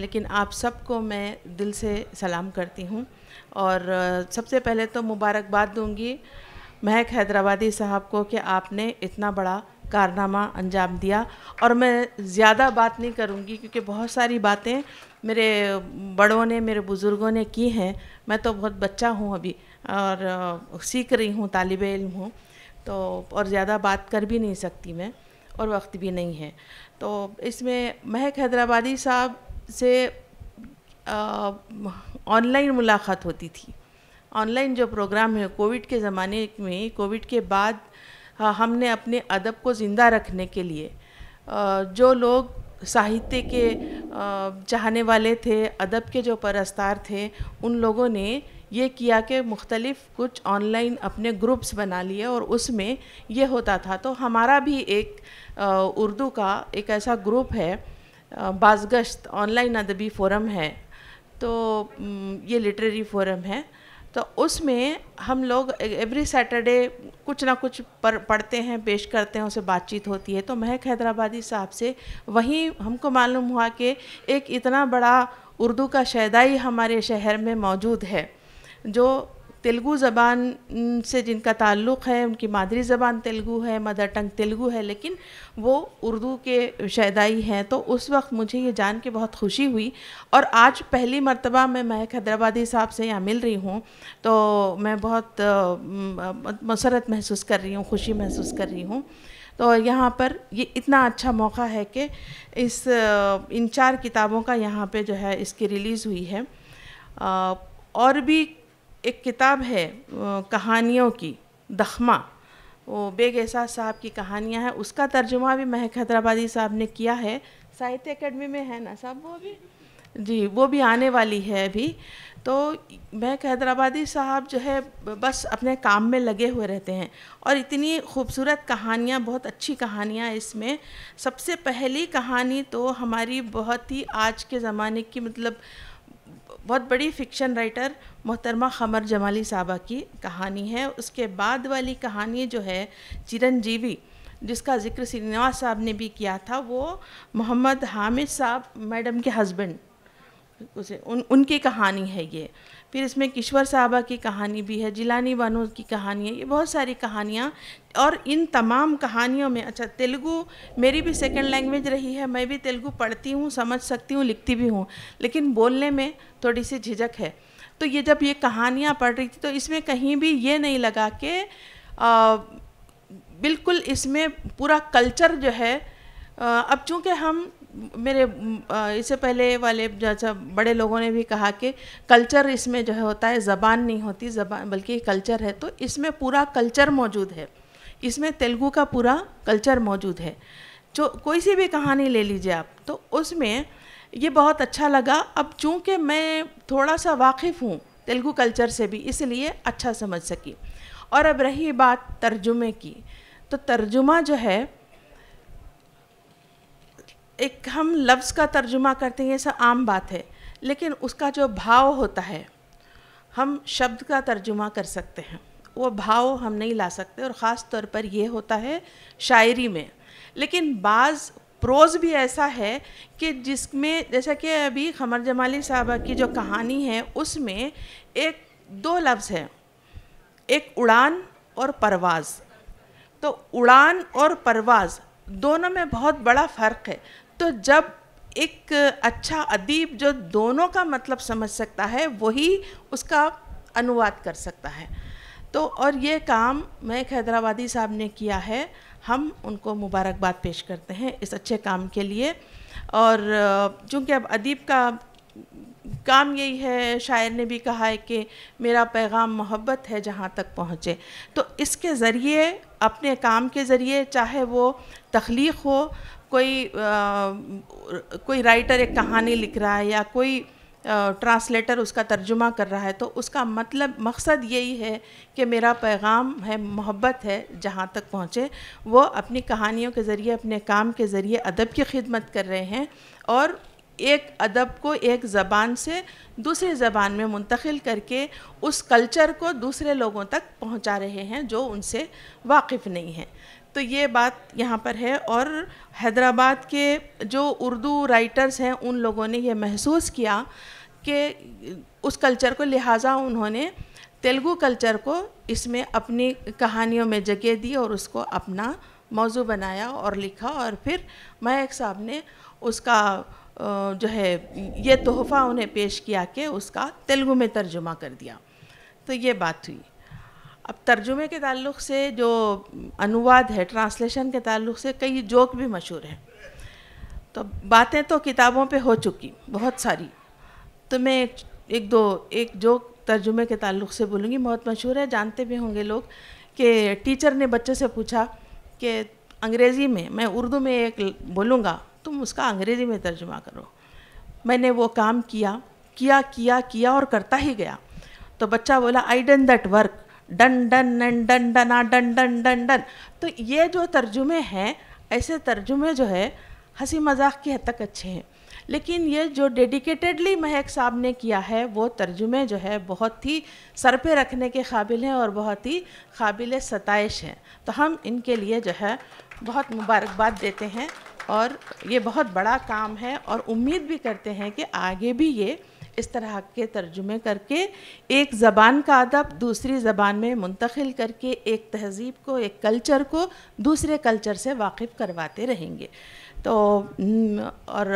लेकिन आप सबको मैं दिल से सलाम करती हूँ और सबसे पहले तो मुबारकबाद दूँगी महक हैदराबादी साहब को कि आपने इतना बड़ा कारनामा अंजाम दिया और मैं ज़्यादा बात नहीं करूँगी क्योंकि बहुत सारी बातें मेरे बड़ों ने मेरे बुज़ुर्गों ने की हैं मैं तो बहुत बच्चा हूँ अभी और सीख रही हूँ तालब इल्म हूँ तो और ज़्यादा बात कर भी नहीं सकती मैं और वक्त भी नहीं है तो इसमें महक हैदराबादी साहब से ऑनलाइन मुलाकात होती थी ऑनलाइन जो प्रोग्राम है कोविड के ज़माने में कोविड के बाद हमने अपने अदब को ज़िंदा रखने के लिए जो लोग साहित्य के चाहने वाले थे अदब के जो परस्तार थे उन लोगों ने ये किया कि मुख्तलिफ़ कुछ ऑनलाइन अपने ग्रुप्स बना लिए और उसमें ये होता था तो हमारा भी एक उर्दू का एक ऐसा ग्रुप है बाजगश्त ऑनलाइन अदबी फोरम है तो ये लिटरेरी फोरम है तो उसमें हम लोग एवरी सैटरडे कुछ ना कुछ पढ़ते हैं पेश करते हैं उसे बातचीत होती है तो महक हैदराबादी साहब से वहीं हमको मालूम हुआ कि एक इतना बड़ा उर्दू का शहदाई हमारे शहर में मौजूद है जो तेलुगु ज़बान से जिनका ताल्लुक़ है उनकी मादरी ज़बान तेलुगु है मदर टंग तेलुगु है लेकिन वो उर्दू के शैदाई हैं तो उस वक्त मुझे ये जान के बहुत खुशी हुई और आज पहली मरतबा मैं महक हैदराबादी साहब से यहाँ मिल रही हूँ तो मैं बहुत मसरत महसूस कर रही हूँ खुशी महसूस कर रही हूँ तो यहाँ पर ये इतना अच्छा मौका है कि इस इन चार किताबों का यहाँ पर जो है इसकी रिलीज़ हुई है और भी एक किताब है कहानियों की दखमा वो बेग एहसास साहब की कहानियाँ हैं उसका तर्जुमा भी महक हैदराबादी साहब ने किया है साहित्य अकेडमी में है ना साहब वो भी जी वो भी आने वाली है अभी तो महक हैदराबादी साहब जो है बस अपने काम में लगे हुए रहते हैं और इतनी खूबसूरत कहानियाँ बहुत अच्छी कहानियाँ इसमें सबसे पहली कहानी तो हमारी बहुत ही आज के ज़माने की मतलब बहुत बड़ी फिक्शन राइटर मोहतरमा खमर जमाली साहबा की कहानी है उसके बाद वाली कहानी जो है चिरंजीवी जिसका जिक्र श्रीनिवास साहब ने भी किया था वो मोहम्मद हामिद साहब मैडम के हस्बैंड उसे उन उनकी कहानी है ये फिर इसमें किश्वर साहबा की कहानी भी है जिलानी बानो की कहानी है ये बहुत सारी कहानियाँ और इन तमाम कहानियों में अच्छा तेलुगु मेरी भी सेकंड लैंग्वेज रही है मैं भी तेलुगु पढ़ती हूँ समझ सकती हूँ लिखती भी हूँ लेकिन बोलने में थोड़ी सी झिझक है तो ये जब ये कहानियाँ पढ़ रही थी तो इसमें कहीं भी ये नहीं लगा कि बिल्कुल इसमें पूरा कल्चर जो है अब चूँकि हम मेरे इससे पहले वाले जैसा बड़े लोगों ने भी कहा कि कल्चर इसमें जो है होता है ज़बान नहीं होती ज़बान बल्कि कल्चर है तो इसमें पूरा कल्चर मौजूद है इसमें तेलुगु का पूरा कल्चर मौजूद है जो कोई सी भी कहानी ले लीजिए आप तो उसमें ये बहुत अच्छा लगा अब चूँकि मैं थोड़ा सा वाकिफ़ हूँ तेलुगु कल्चर से भी इसलिए अच्छा समझ सकी और अब रही बात तर्जुमे की तो तर्जुमा जो है एक हम लफ्ज़ का तर्जुमा करते हैं ऐसा आम बात है लेकिन उसका जो भाव होता है हम शब्द का तर्जुमा कर सकते हैं वो भाव हम नहीं ला सकते और ख़ास तौर पर ये होता है शायरी में लेकिन बाज़ प्रोज भी ऐसा है कि जिसमें जैसा कि अभी खमर जमाली साहबा की जो कहानी है उसमें एक दो लफ्ज़ हैं एक उड़ान और परवाज़ तो उड़ान और परवाज़ दोनों में बहुत बड़ा फ़र्क है तो जब एक अच्छा अदीब जो दोनों का मतलब समझ सकता है वही उसका अनुवाद कर सकता है तो और ये काम मैं हैदराबादी साहब ने किया है हम उनको मुबारकबाद पेश करते हैं इस अच्छे काम के लिए और चूँकि अब अदीब का काम यही है शायर ने भी कहा है कि मेरा पैगाम मोहब्बत है जहाँ तक पहुँचे तो इसके ज़रिए अपने काम के ज़रिए चाहे वो तख्लीक हो कोई आ, कोई राइटर एक कहानी लिख रहा है या कोई ट्रांसलेटर उसका तर्जुमा कर रहा है तो उसका मतलब मकसद यही है कि मेरा पैगाम है मोहब्बत है जहाँ तक पहुँचे वो अपनी कहानियों के ज़रिए अपने काम के ज़रिए अदब की खिदमत कर रहे हैं और एक अदब को एक ज़बान से दूसरी ज़बान में मुंतकिल करके उस कल्चर को दूसरे लोगों तक पहुँचा रहे हैं जो उनसे वाकिफ़ नहीं हैं तो ये बात यहाँ पर है और हैदराबाद के जो उर्दू राइटर्स हैं उन लोगों ने यह महसूस किया कि उस कल्चर को लिहाजा उन्होंने तेलुगु कल्चर को इसमें अपनी कहानियों में जगह दी और उसको अपना मौजू बनाया और लिखा और फिर महक साहब ने उसका जो है ये तोहफ़ा उन्हें पेश किया कि उसका तेलुगु में तर्जुमा कर दिया तो ये बात हुई अब तर्जुमे के ताल्लुक से जो अनुवाद है ट्रांसलेशन के ताल्लुक से कई जोक भी मशहूर हैं तो बातें तो किताबों पे हो चुकी बहुत सारी तो मैं एक दो एक जोक तर्जुमे के ताल्लुक से बोलूँगी बहुत मशहूर है जानते भी होंगे लोग कि टीचर ने बच्चे से पूछा कि अंग्रेज़ी में मैं उर्दू में एक बोलूँगा तुम उसका अंग्रेज़ी में तर्जुमा करो मैंने वो काम किया किया किया किया और करता ही गया तो बच्चा बोला I done that work done done done done done done done done done तो ये जो तर्जुमे हैं ऐसे तर्जुमे जो है हंसी मजाक की हद तक अच्छे हैं लेकिन ये जो डेडिकेटेडली महक साहब ने किया है वो तर्जुमे जो है बहुत ही सर पे रखने के काबिल हैं और बहुत ही काबिल सताइश हैं तो हम इनके लिए जो है बहुत मुबारकबाद देते हैं और ये बहुत बड़ा काम है और उम्मीद भी करते हैं कि आगे भी ये इस तरह के तर्जुमे करके एक ज़बान का अदब दूसरी ज़बान में मुंतकिल करके एक तहज़ीब को एक कल्चर को दूसरे कल्चर से वाकिफ़ करवाते रहेंगे तो और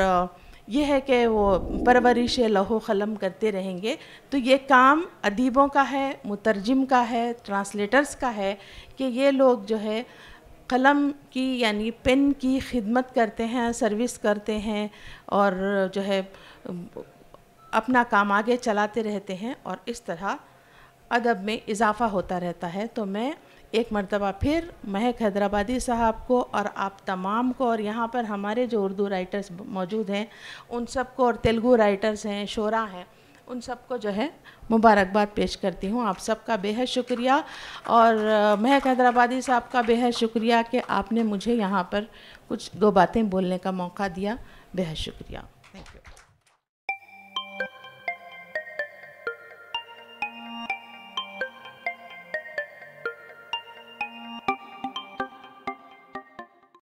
यह है कि वो परवरिश लहो ख़लम करते रहेंगे तो ये काम अदीबों का है मुतरजम का है ट्रांसलेटर्स का है कि ये लोग जो है कलम की यानी पेन की खिदमत करते हैं सर्विस करते हैं और जो है अपना काम आगे चलाते रहते हैं और इस तरह अदब में इजाफा होता रहता है तो मैं एक मरतबा फिर महक हैदराबादी साहब को और आप तमाम को और यहाँ पर हमारे जो उर्दू राइटर्स मौजूद हैं उन सबको और तेलुगू राइटर्स हैं शोरा हैं उन सबको जो है मुबारकबाद पेश करती हूँ आप सबका बेहद शुक्रिया और महक हैदराबादी साहब का बेहद शुक्रिया कि आपने मुझे यहाँ पर कुछ दो बातें बोलने का मौका दिया बेहद शुक्रिया थैंक यू